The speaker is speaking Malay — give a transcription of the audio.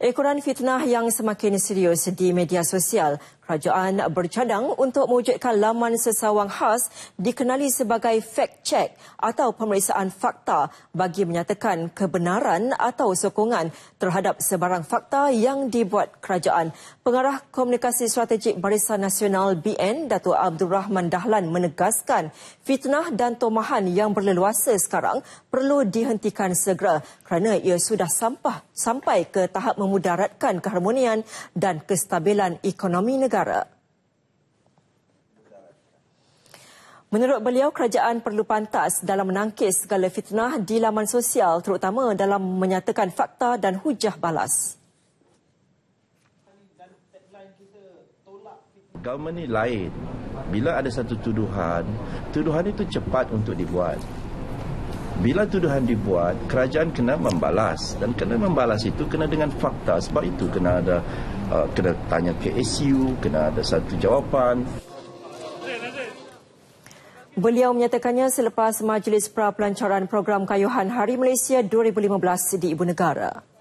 ekoran fitnah yang semakin serius di media sosial Kerajaan bercadang untuk mewujudkan laman sesawang khas dikenali sebagai fact check atau pemeriksaan fakta bagi menyatakan kebenaran atau sokongan terhadap sebarang fakta yang dibuat kerajaan. Pengarah Komunikasi Strategik Barisan Nasional BN, Datuk Abdul Rahman Dahlan menegaskan fitnah dan tomahan yang berleluasa sekarang perlu dihentikan segera kerana ia sudah sampah, sampai ke tahap memudaratkan keharmonian dan kestabilan ekonomi negara negara. Menurut beliau, kerajaan perlu pantas dalam menangkis segala fitnah di laman sosial terutama dalam menyatakan fakta dan hujah balas. Government ni lain. Bila ada satu tuduhan, tuduhan itu cepat untuk dibuat bila tuduhan dibuat kerajaan kena membalas dan kena membalas itu kena dengan fakta sebab itu kena ada uh, kena tanya ke ASU kena ada satu jawapan Beliau menyatakannya selepas Majlis Pra-Pelancaran Program Kayuhan Hari Malaysia 2015 di Ibu Negara.